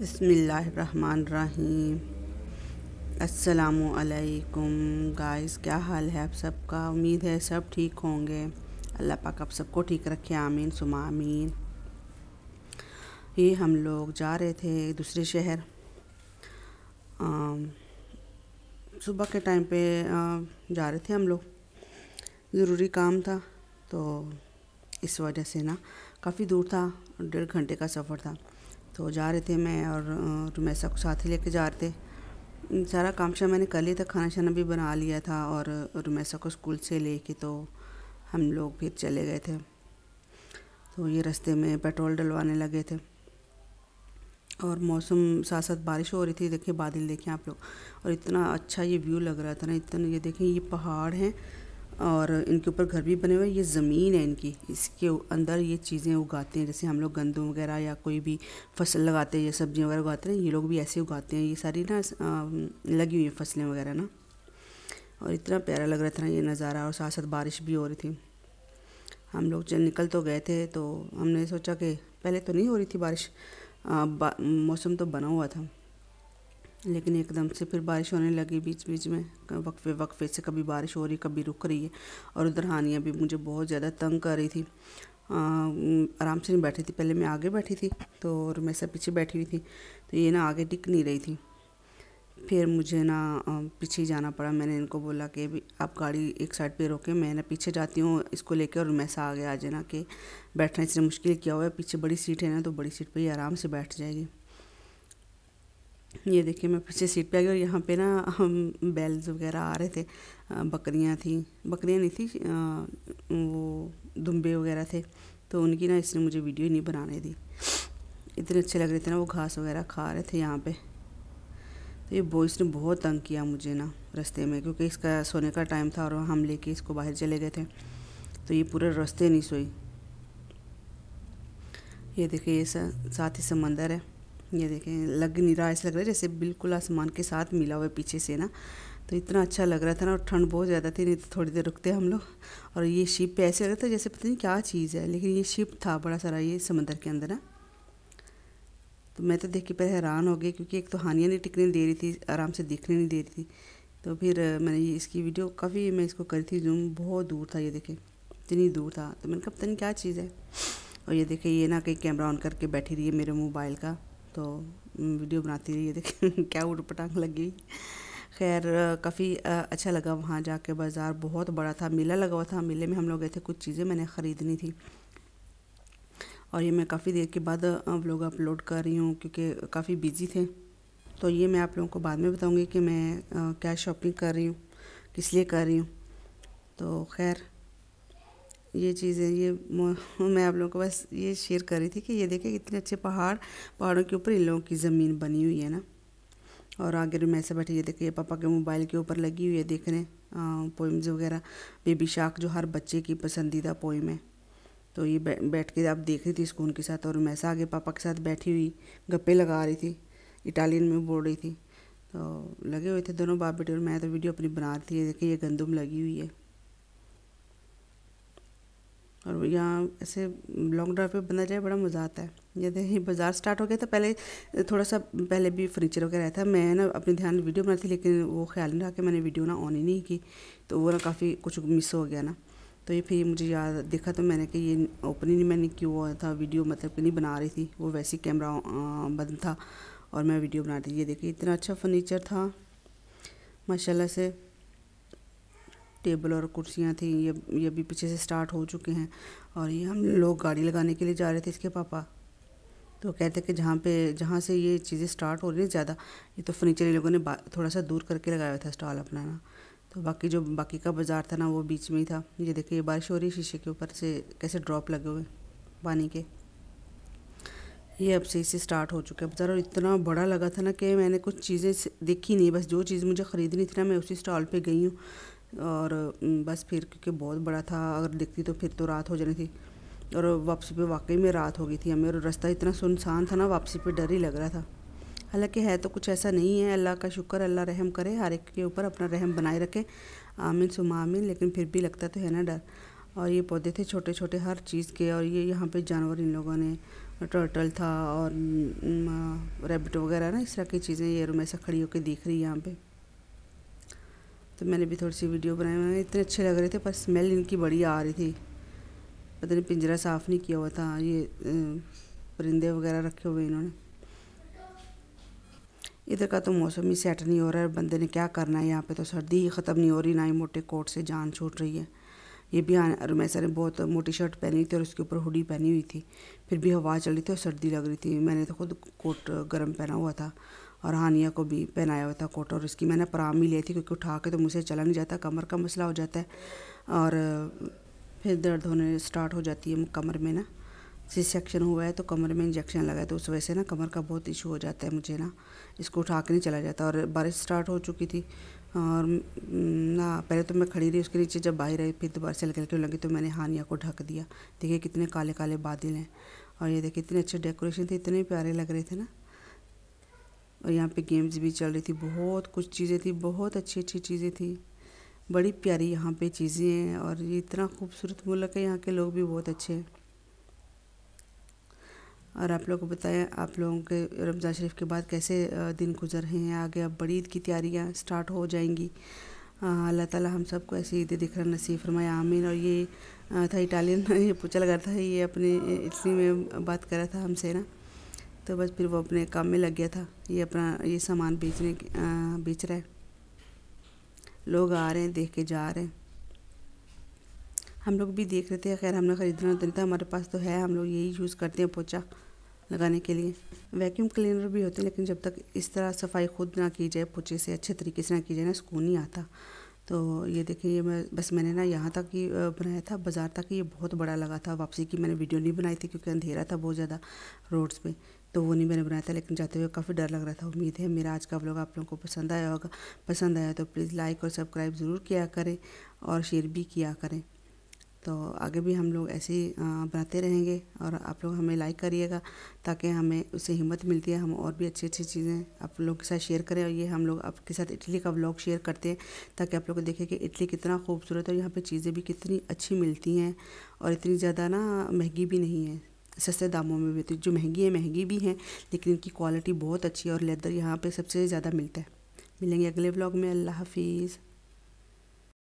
बसमीम् असलकुम गाइस क्या हाल है आप सबका उम्मीद है सब ठीक होंगे अल्लाह पाक आप सबको ठीक रखे आमीन सुमा आमीन ये हम लोग जा रहे थे दूसरे शहर सुबह के टाइम पे आ, जा रहे थे हम लोग ज़रूरी काम था तो इस वजह से ना काफ़ी दूर था डेढ़ घंटे का सफ़र था तो जा रहे थे मैं और रुमैसा तो को साथ ही लेके जा रहे थे सारा काम शाम मैंने कर लिया था खाना शाना भी बना लिया था और रुमैसा को स्कूल से लेके तो हम लोग फिर चले गए थे तो ये रास्ते में पेट्रोल डलवाने लगे थे और मौसम साथ साथ बारिश हो रही थी देखिए बादल देखें आप लोग और इतना अच्छा ये व्यू लग रहा था ना इतना ये देखें ये पहाड़ हैं और इनके ऊपर घर भी बने हुए ये ज़मीन है इनकी इसके अंदर ये चीज़ें उगाते हैं जैसे हम लोग गंदम वगैरह या कोई भी फसल लगाते हैं या सब्जियाँ वगैरह उगाते हैं ये लोग भी ऐसे उगाते हैं ये सारी ना लगी हुई हैं फसलें वगैरह ना और इतना प्यारा लग रहा था ना ये नज़ारा और साथ साथ बारिश भी हो रही थी हम लोग जब निकल तो गए थे तो हमने सोचा कि पहले तो नहीं हो रही थी बारिश बा, मौसम तो बना हुआ था लेकिन एकदम से फिर बारिश होने लगी बीच बीच में वक्फे वक्फे से कभी बारिश हो रही कभी रुक रही है और उधर हानियाँ भी मुझे बहुत ज़्यादा तंग कर रही थी आराम से नहीं बैठी थी पहले मैं आगे बैठी थी तो और मैं सब पीछे बैठी हुई थी तो ये ना आगे टिक नहीं रही थी फिर मुझे ना पीछे जाना पड़ा मैंने इनको बोला कि अभी आप गाड़ी एक साइड पे रोके मैं ना पीछे जाती हूँ इसको लेके और मैसा आगे आ जाना कि बैठना इसने मुश्किल किया हुआ है पीछे बड़ी सीट है ना तो बड़ी सीट पे ही आराम से बैठ जाएगी ये देखिए मैं पीछे सीट पे आ गई और यहाँ पे ना हम बैल्स वगैरह आ रहे थे बकरियाँ थी बकरियाँ नहीं थी वो दुम्बे वगैरह थे तो उनकी ना इसने मुझे वीडियो ही नहीं बनाने दी इतने अच्छे लग रहे थे ना वो घास वगैरह खा रहे थे यहाँ पे तो ये बॉयस ने बहुत तंग किया मुझे ना रास्ते में क्योंकि इसका सोने का टाइम था और हम लेके इसको बाहर चले गए थे तो ये पूरे रास्ते नहीं सोई ये देखिए ये साथ ही समंदर है ये देखें लग नहीं रहा ऐसा लग रहा है जैसे बिल्कुल आसमान के साथ मिला हुआ है पीछे से ना तो इतना अच्छा लग रहा था ना और ठंड बहुत ज़्यादा थी नहीं तो थोड़ी देर रुकते हम लोग और ये शिप पे ऐसे लग रहा था जैसे पता नहीं क्या चीज़ है लेकिन ये शिप था बड़ा सारा ये समंदर के अंदर ना तो मैं तो देख के पहले हैरान हो गई क्योंकि एक तो हानियाँ नहीं टिकने दे रही थी आराम से दिखने नहीं दे रही थी तो फिर मैंने ये इसकी वीडियो काफ़ी मैं इसको करी थी जूम बहुत दूर था ये देखें इतनी दूर था तो मैंने कहा पता नहीं क्या चीज़ है और ये देखें ये ना कहीं कैमरा ऑन करके बैठी रही है मेरे मोबाइल का तो वीडियो बनाती रही है देखिए क्या उठ पटांग लगी खैर काफ़ी अच्छा लगा वहाँ जाके बाज़ार बहुत बड़ा था मेला लगा हुआ था मेले में हम लोग गए थे कुछ चीज़ें मैंने ख़रीदनी थी और ये मैं काफ़ी देर के बाद व्लॉग अपलोड कर रही हूँ क्योंकि काफ़ी बिजी थे तो ये मैं आप लोगों को बाद में बताऊँगी कि मैं क्या शॉपिंग कर रही हूँ किस लिए कर रही हूँ तो खैर ये चीज़ें ये मैं आप लोगों को बस ये शेयर कर रही थी कि ये देखें कितने अच्छे पहाड़ पहाड़ों के ऊपर इन लोगों की ज़मीन बनी हुई है ना और आगे रूम ऐसे बैठे ये देखिए ये पापा के मोबाइल के ऊपर लगी हुई है देख रहे हैं पोइम्स वगैरह बेबी शाक जो हर बच्चे की पसंदीदा पोइम है तो ये बैठ के आप देख रही थी स्कून के साथ और मैं ऐसा आगे पापा के साथ बैठी हुई गप्पे लगा रही थी इटालियन में बोल रही थी तो लगे हुए थे दोनों बाप बेटे और मैं तो वीडियो अपनी बना रही थी ये देखिए ये गंदम लगी हुई है और यहाँ ऐसे लॉन्ग ड्राइव पे बना जाए बड़ा मज़ा आता है ही बाज़ार स्टार्ट हो गया था पहले थोड़ा सा पहले भी फर्नीचर वगैरह रहता मैं ना अपने ध्यान वीडियो बनाती थी लेकिन वो ख्याल नहीं रहा कि मैंने वीडियो ना ऑन ही नहीं की तो वो ना काफ़ी कुछ मिस हो गया ना तो ये फिर मुझे याद देखा तो मैंने कि ये ओपन ही नहीं मैंने क्यों हुआ था वीडियो मतलब कि नहीं बना रही थी वो वैसे ही कैमरा बंद था और मैं वीडियो बना रही थी ये देखिए इतना अच्छा फर्नीचर था माशाल्लाह से टेबल और कुर्सियाँ थी ये ये भी पीछे से स्टार्ट हो चुके हैं और ये हम लोग गाड़ी लगाने के लिए जा रहे थे इसके पापा तो कहते कि जहाँ पे जहाँ से ये चीज़ें स्टार्ट हो रही है ज़्यादा ये तो फर्नीचर ये लोगों ने थोड़ा सा दूर करके लगाया हुआ था स्टॉल अपना ना तो बाकी जो बाकी का बाज़ार था ना वो बीच में ही था ये देखिए ये बारिश हो रही शीशे के ऊपर से कैसे ड्रॉप लगे हुए पानी के ये अब से इसे स्टार्ट हो चुका है बाज़ार और इतना बड़ा लगा था ना कि मैंने कुछ चीज़ें देखी नहीं बस जो चीज़ मुझे ख़रीदनी थी ना मैं उसी स्टॉल पर गई हूँ और बस फिर क्योंकि बहुत बड़ा था अगर दिखती तो फिर तो रात हो जानी थी और वापसी पे वाकई में रात हो गई थी हमें और रास्ता इतना सुनसान था ना वापसी पे डर ही लग रहा था हालांकि है तो कुछ ऐसा नहीं है अल्लाह का शुक्र अल्लाह रहम करे हर एक के ऊपर अपना रहम बनाए रखे आमिन सुम आमिन लेकिन फिर भी लगता तो है ना डर और ये पौधे थे छोटे छोटे हर चीज़ के और ये यहाँ पे जानवर इन लोगों ने टर्टल था और रेबिट वगैरह ना इस तरह की चीज़ें ये और मैं खड़ी होकर देख रही यहाँ पर तो मैंने भी थोड़ी सी वीडियो बनाई मैंने इतने अच्छे लग रहे थे पर स्मेल इनकी बड़ी आ रही थी पता नहीं पिंजरा साफ़ नहीं किया हुआ था ये परिंदे वगैरह रखे हुए इन्होंने इधर का तो मौसम ही सेट नहीं हो रहा है बंदे ने क्या करना है यहाँ पे तो सर्दी ही ख़त्म नहीं हो रही ना ही मोटे कोट से जान छूट रही है ये भी रुमैसा ने बहुत मोटी शर्ट पहनी थी और उसके ऊपर हुडी पहनी हुई थी फिर भी हवा चल रही थी और सर्दी लग रही थी मैंने तो खुद कोट गर्म पहना हुआ था और हानिया को भी पहनाया हुआ था कोट और उसकी मैंने पराम ही ली थी क्योंकि उठा के तो मुझे चला नहीं जाता कमर का मसला हो जाता है और फिर दर्द होने स्टार्ट हो जाती है कमर में ना सी सेक्शन हुआ है तो कमर में इंजेक्शन लगा है तो उस वजह से ना कमर का बहुत इशू हो जाता है मुझे ना इसको उठा के नहीं चला जाता और बारिश स्टार्ट हो चुकी थी और ना पहले तो मैं खड़ी रही उसके नीचे जब बाहर आई फिर दोबारा से हल्के हल्के लगी तो मैंने हानिया को ढक दिया देखिए कितने काले काले बादल हैं और ये देखिए इतने अच्छे डेकोरेशन थे इतने प्यारे लग रहे थे ना और यहाँ पे गेम्स भी चल रही थी बहुत कुछ चीज़ें थी बहुत अच्छी अच्छी चीज़ें थी बड़ी प्यारी यहाँ पे चीज़ें हैं और ये इतना खूबसूरत मुल्क है यहाँ के लोग भी बहुत अच्छे हैं और आप लोगों को बताएं आप लोगों के रमज़ान शरीफ के बाद कैसे दिन गुजर रहे हैं आगे अब बड़ी ईद की तैयारियाँ स्टार्ट हो जाएंगी अल्लाह ताला हम सबको ऐसी ईद रहा नसीब फरमाया आमीन और ये था इटालियन ये पूछा लगा था ये अपने इटली में बात कर रहा था हमसे ना तो बस फिर वो अपने काम में लग गया था ये अपना ये सामान बेचने बेच रहा है लोग आ रहे हैं देख के जा रहे हैं हम लोग भी देख रहे थे खैर हमने ख़रीदना तो नहीं था हमारे पास तो है हम लोग यही यूज़ करते हैं पोचा लगाने के लिए वैक्यूम क्लीनर भी होते हैं लेकिन जब तक इस तरह सफाई खुद ना की जाए पोचे से अच्छे तरीके से ना की जाए ना सुकून नहीं आता तो ये देखिए ये मैं बस मैंने ना यहाँ तक ही बनाया था बाज़ार तक ये बहुत बड़ा लगा था वापसी की मैंने वीडियो नहीं बनाई थी क्योंकि अंधेरा था बहुत ज़्यादा रोड्स पर तो वो नहीं मैंने बनाया था लेकिन जाते हुए काफ़ी डर लग रहा था उम्मीद है मेरा आज का व्लॉग आप लोगों को पसंद आया होगा पसंद आया तो प्लीज़ लाइक और सब्सक्राइब ज़रूर किया करें और शेयर भी किया करें तो आगे भी हम लोग ऐसे ही बनाते रहेंगे और आप लोग हमें लाइक करिएगा ताकि हमें उससे हिम्मत मिलती है हम और भी अच्छी अच्छी चीज़ें आप लोग के साथ शेयर करें और ये हम लोग आपके साथ इटली का व्लॉग शेयर करते हैं ताकि आप लोग देखें कि इटली कितना खूबसूरत है और यहाँ पे चीज़ें भी कितनी अच्छी मिलती हैं और इतनी ज़्यादा ना महंगी भी नहीं है सस्ते दामों में भी है जो महंगी है महंगी भी हैं लेकिन इनकी क्वालिटी बहुत अच्छी है और लेदर यहाँ पर सबसे ज़्यादा मिलता है मिलेंगे अगले ब्लॉग में अल्लाह हाफिज़